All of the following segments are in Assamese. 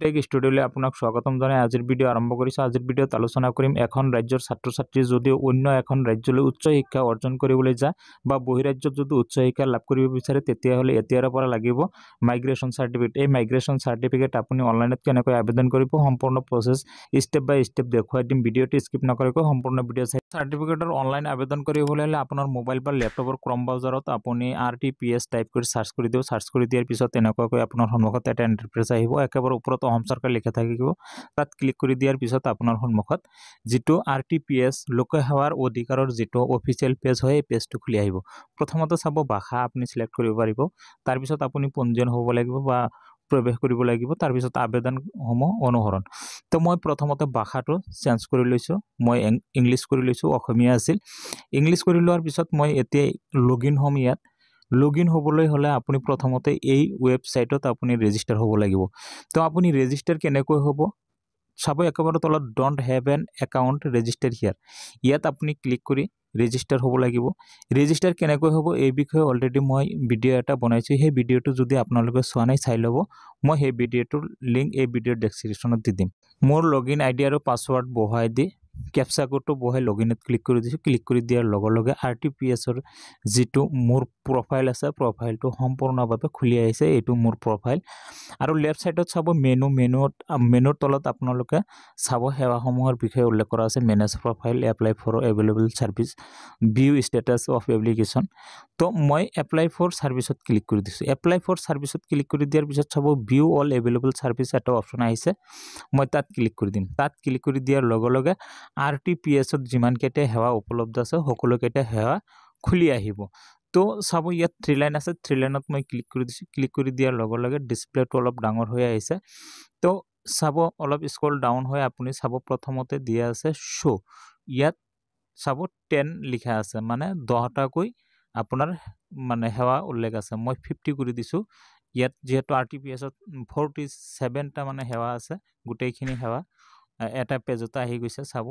টেক ষ্টুডিঅ'লৈ আপোনাক স্বাগতম জনাই আজিৰ ভিডিঅ' আৰম্ভ কৰিছোঁ আজিৰ ভিডিঅ'ত আলোচনা কৰিম এখন ৰাজ্যৰ ছাত্ৰ ছাত্ৰী যদিও অন্য এখন ৰাজ্যলৈ উচ্চ শিক্ষা অৰ্জন কৰিবলৈ যায় বা বহিৰাজ্যত যদি উচ্চ শিক্ষা লাভ কৰিব বিচাৰে তেতিয়াহ'লে এতিয়াৰ পৰা লাগিব মাইগ্ৰেশ্যন চাৰ্টিফিকেট এই মাইগ্ৰেশ্যন চাৰ্টিফিকেট আপুনি অনলাইনত কেনেকৈ আবেদন কৰিব সম্পূৰ্ণ প্ৰচেছ ষ্টেপ বাই ষ্টেপ দেখুৱাই দিম ভিডিঅ'টো স্কিপ নকৰাকৈ সম্পূৰ্ণ ভিডিঅ' চাই চাৰ্টিফিকেটৰ অনলাইন আবেদন কৰিবলৈ হ'লে আপোনাৰ মোবাইল বা লেপটপৰ ক্ৰম বাউজাৰত আপুনি R T P S type কৰি চাৰ্চ কৰি দিব চাৰ্চ কৰি দিয়াৰ পিছত তেনেকুৱাকৈ আপোনাৰ সন্মুখত এটা এণ্টাৰপ্ৰাইজ আহিব একেবাৰে ওপৰত ওপৰত অসম চৰকাৰ লিখা থাকিব তাত ক্লিক কৰি দিয়াৰ পিছত আপোনাৰ সন্মুখত যিটো আৰ টি পি এছ লোকসেৱাৰ অধিকাৰৰ যিটো অফিচিয়েল পেজ হয় এই পেজটো খুলি আহিব প্ৰথমতে চাব ভাষা আপুনি চিলেক্ট কৰিব পাৰিব তাৰপিছত আপুনি পঞ্জীয়ন হ'ব লাগিব বা প্ৰৱেশ কৰিব লাগিব তাৰপিছত আবেদনসমূহ অনুসৰণ তো মই প্ৰথমতে ভাষাটো চেঞ্জ কৰি লৈছোঁ মই ইংলিছ কৰি লৈছোঁ অসমীয়া আছিল ইংলিছ কৰি লোৱাৰ পিছত মই এতিয়া লগ ইন হ'ম ইয়াত লগইন হবলৈ হ'লে আপুনি প্ৰথমতে এই ৱেবছাইটত আপুনি ৰেজিষ্টাৰ হ'ব লাগিব তো আপুনি ৰেজিষ্টাৰ কেনেকৈ হ'ব চাব একেবাৰে তলত don't have an account register here ইয়াত আপুনি ক্লিক কৰি ৰেজিষ্টাৰ হ'ব লাগিব ৰেজিষ্টাৰ কেনেকৈ হ'ব এই বিষয়ে অলৰেডি মই ভিডিঅ' এটা বনাইছোঁ সেই ভিডিঅ'টো যদি আপোনালোকে চোৱা নাই চাই ল'ব মই সেই ভিডিঅ'টোৰ লিংক এই ভিডিঅ'ৰ ডেছক্ৰিপশ্যনত দি দিম মোৰ লগইন আই ডি আৰু পাছৱৰ্ড বহাই দি কেপচা কোডটো বহাই লগইনত ক্লিক কৰি দিছোঁ ক্লিক কৰি দিয়াৰ লগে লগে আৰ টি পি এছৰ যিটো মোৰ প্ৰফাইল আছে প্ৰফাইলটো সম্পূৰ্ণভাৱে খুলি আহিছে এইটো মোৰ প্ৰফাইল আৰু লেফ্ট ছাইডত চাব মেনু মেনুত মেনুৰ তলত আপোনালোকে চাব সেৱাসমূহৰ বিষয়ে উল্লেখ কৰা আছে manage profile apply for available service view status of application তো মই এপ্লাই ফৰ ছাৰ্ভিচত ক্লিক কৰি দিছোঁ এপ্লাই ফৰ ছাৰ্ভিচত ক্লিক কৰি দিয়াৰ পিছত চাব ভিউ অল এভেইলেবল ছাৰ্ভিচ এটা অপশ্যন আহিছে মই তাত ক্লিক কৰি দিম তাত ক্লিক কৰি দিয়াৰ লগে লগে আৰ টি পি এছত যিমানকেইটা সেৱা উপলব্ধ আছে সকলোকেইটা সেৱা খুলি আহিব তো চাব ইয়াত থ্ৰী লাইন আছে থ্ৰী লাইনত মই ক্লিক কৰি দিছোঁ ক্লিক কৰি দিয়াৰ লগে লগে ডিছপ্লেটো অলপ ডাঙৰ হৈ আহিছে তো চাব অলপ স্কল ডাউন হৈ আপুনি চাব প্ৰথমতে দিয়া আছে শ্ব' ইয়াত চাব টেন লিখা আছে মানে দহটাকৈ আপোনাৰ মানে সেৱা উল্লেখ আছে মই ফিফটি কৰি দিছোঁ ইয়াত যিহেতু R T P S forty ছেভেনটা মানে সেৱা আছে গোটেইখিনি সেৱা এটা পেজতে আহি গৈছে চাব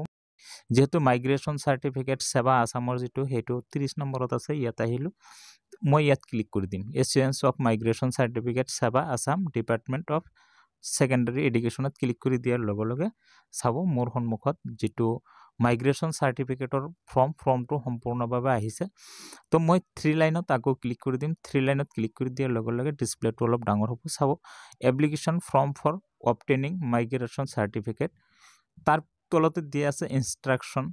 যিহেতু মাইগ্ৰেশ্যন চাৰ্টিফিকেট সেৱা আছামৰ যিটো সেইটো ত্ৰিছ নম্বৰত আছে ইয়াত আহিলোঁ মই ইয়াত ক্লিক কৰি দিম এছিয়েঞ্চ অফ মাইগ্ৰেশ্যন চাৰ্টিফিকেট সেৱা আছাম ডিপাৰ্টমেণ্ট অফ ছেকেণ্ডেৰী এডুকেশ্যনত ক্লিক কৰি দিয়াৰ লগে লগে চাব মোৰ সন্মুখত যিটো মাইগ্ৰেশ্যন চাৰ্টিফিকেটৰ ফৰ্ম ফৰ্মটো সম্পূৰ্ণভাৱে আহিছে তো মই থ্ৰী লাইনত আকৌ ক্লিক কৰি দিম থ্ৰী লাইনত ক্লিক কৰি দিয়াৰ লগে লগে ডিছপ্লেটো অলপ ডাঙৰ হ'ব চাব application form for obtaining migration certificate তাৰ তলতে দিয়া আছে ইনষ্ট্ৰাকশ্যন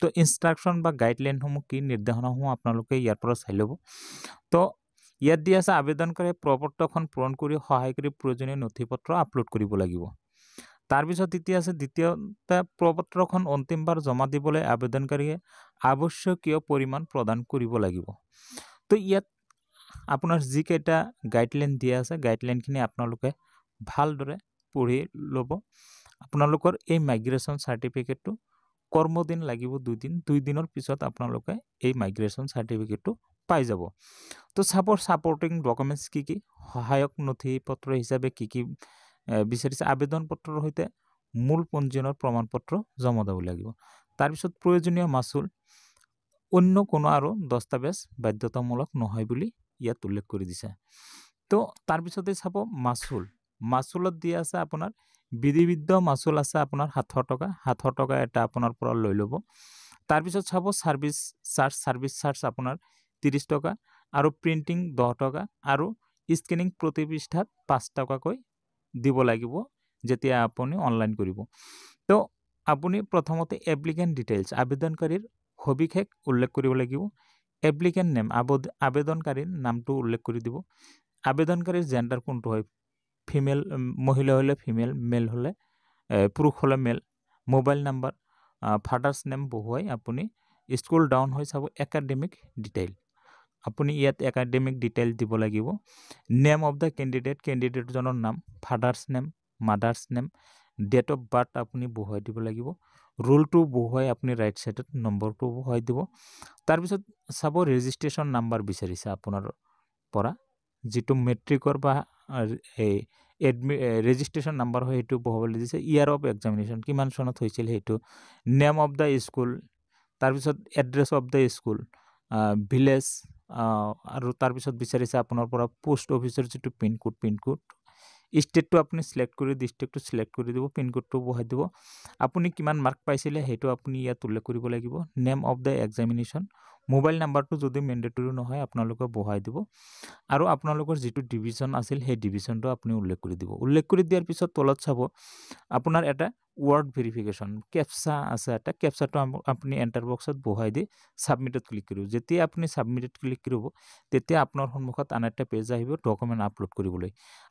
তো ইনষ্ট্ৰাকশ্যন বা গাইডলাইনসমূহ কি নিৰ্দেশনাসমূহ আপোনালোকে ইয়াৰ পৰা চাই ল'ব তো ইয়াত দিয়া আছে আবেদনকাৰীয়ে প্ৰপত্ৰখন পূৰণ কৰি সহায় কৰি প্ৰয়োজনীয় নথি পত্ৰ আপলোড কৰিব লাগিব তাৰপিছত এতিয়া আছে দ্বিতীয়তে প্ৰপত্ৰখন অন্তিমবাৰ জমা দিবলৈ আবেদনকাৰীয়ে আৱশ্যকীয় পৰিমাণ প্ৰদান কৰিব লাগিব তো ইয়াত আপোনাৰ যিকেইটা গাইডলাইন দিয়া আছে গাইডলাইনখিনি আপোনালোকে ভালদৰে পঢ়ি ল'ব আপোনালোকৰ এই মাইগ্ৰেশ্যন চাৰ্টিফিকেটটো কৰ্মদিন লাগিব দুদিন দুদিনৰ পিছত আপোনালোকে এই মাইগ্ৰেশ্যন চাৰ্টিফিকেটটো পাই যাব তো চাব ছাপৰ্টিং ডকুমেণ্টছ কি কি সহায়ক নথি পত্ৰ হিচাপে কি কি বিচাৰিছে আবেদন পত্ৰৰ সৈতে মূল পঞ্জীয়নৰ প্ৰমাণ পত্ৰ জমা দিব লাগিব তাৰপিছত প্ৰয়োজনীয় মাচুল অন্য কোনো আৰু দস্তাবেজ বাধ্যতামূলক নহয় বুলি ইয়াত উল্লেখ কৰি দিছে তো তাৰপিছতে চাব মাচুল মাচুলত দিয়া আছে আপোনাৰ বিধিবিদ্ধ মাচুল আছে আপোনাৰ সাতশ টকা সাতশ টকা এটা আপোনাৰ পৰা লৈ ল'ব তাৰপিছত চাব ছাৰ্ভিচ চাৰ্জ ছাৰ্ভিচ চাৰ্জ আপোনাৰ ত্ৰিছ টকা আৰু প্ৰিণ্টিং দহ টকা আৰু স্কেনিং প্ৰতিষ্ঠাত পাঁচ টকাকৈ দিব লাগিব যেতিয়া আপুনি অনলাইন কৰিব তো আপুনি প্ৰথমতে এপ্লিকেণ্ট ডিটেইলছ আবেদনকাৰীৰ সবিশেষ উল্লেখ কৰিব লাগিব এপ্লিকেণ্ট নেম আবেদনকাৰীৰ নামটো উল্লেখ কৰি দিব আবেদনকাৰীৰ জেণ্ডাৰ কোনটো হয় ফিমেল um, মহিলা হ'লে ফিমেল মেল হ'লে পুৰুষ হ'লে male mobile number father's name বহুৱাই আপুনি স্কুল ডাউন হৈ চাব একাডেমিক ডিটেইল আপুনি ইয়াত একাডেমিক ডিটেইল দিব লাগিব নেম অফ দ্য কেণ্ডিডেট কেণ্ডিডেটজনৰ নাম father's name mother's name date of birth আপুনি বহুৱাই দিব লাগিব ৰোলটো বহুৱাই আপুনি ৰাইট ছাইডত নম্বৰটো বহুৱাই দিব তাৰপিছত চাব ৰেজিষ্ট্ৰেশ্যন নাম্বাৰ বিচাৰিছে আপোনাৰ পৰা যিটো মেট্ৰিকৰ বা এই এডমি ৰেজিষ্ট্ৰেশ্যন নাম্বাৰ হয় সেইটো পঢ়াবলৈ দিছে ইয়াৰ অফ এক্সামিনেশ্যন কিমান চনত হৈছিল সেইটো নেম অফ দ্য স্কুল তাৰপিছত address of the school village আৰু তাৰপিছত বিচাৰিছে আপোনাৰ পৰা পোষ্ট অফিচৰ যিটো পিনক'ড পিনক'ড ষ্টেটটো আপুনি ছিলেক্ট কৰি ডিষ্ট্ৰিক্টটো ছিলেক্ট কৰি দিব পিনক'ডটো বহাই দিব আপুনি কিমান মাৰ্ক পাইছিলে সেইটো আপুনি ইয়াত উল্লেখ কৰিব লাগিব name of the examination mobile নাম্বাৰটো যদি মেণ্ডেটৰি নহয় আপোনালোকে বহাই দিব আৰু আপোনালোকৰ যিটো ডিভিশ্যন আছিল সেই ডিভিশ্যনটো আপুনি উল্লেখ কৰি দিব উল্লেখ কৰি দিয়াৰ পিছত তলত চাব আপোনাৰ এটা ৱৰ্ড ভেৰিফিকেশ্যন কেপচা আছে এটা কেপচাটো আপুনি এণ্টাৰ বক্সত বহাই দি ছাবমিটত ক্লিক কৰিব যেতিয়া আপুনি ছাবমিটত ক্লিক কৰিব তেতিয়া আপোনাৰ সন্মুখত আন এটা পেজ আহিব ডকুমেণ্ট আপলোড কৰিবলৈ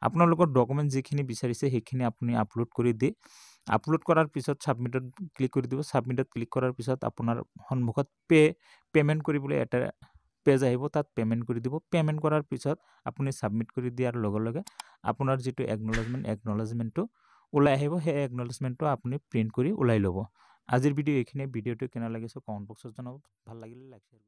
আপোনালোকৰ ডকুমেণ্ট যিখিনি বিচাৰিছে সেইখিনি আপুনি আপলোড কৰি দি আপলোড কৰাৰ পিছত ছাবমিটত ক্লিক কৰি দিব ছাবমিটত ক্লিক কৰাৰ পিছত আপোনাৰ সন্মুখত পে পে'মেণ্ট কৰিবলৈ এটা পেজ আহিব তাত পে'মেণ্ট কৰি দিব পে'মেণ্ট কৰাৰ পিছত আপুনি ছাবমিট কৰি দিয়াৰ লগে লগে আপোনাৰ যিটো একনলেজমেণ্ট একনলেজমেণ্টটো ওলাই আহিব সেই একনলেজমেণ্টটো আপুনি প্ৰিণ্ট কৰি ওলাই ল'ব আজিৰ ভিডিঅ' এইখিনিয়ে ভিডিঅ'টো কেনে লাগিছে কমেণ্ট বক্সত জনাব ভাল লাগিলে লাইক